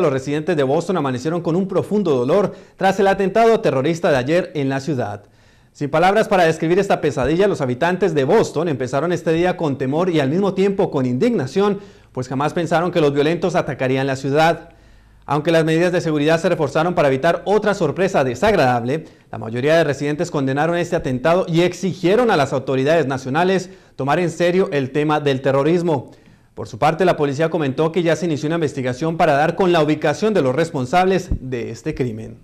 los residentes de Boston amanecieron con un profundo dolor tras el atentado terrorista de ayer en la ciudad. Sin palabras para describir esta pesadilla, los habitantes de Boston empezaron este día con temor y al mismo tiempo con indignación, pues jamás pensaron que los violentos atacarían la ciudad. Aunque las medidas de seguridad se reforzaron para evitar otra sorpresa desagradable, la mayoría de residentes condenaron este atentado y exigieron a las autoridades nacionales tomar en serio el tema del terrorismo. Por su parte, la policía comentó que ya se inició una investigación para dar con la ubicación de los responsables de este crimen.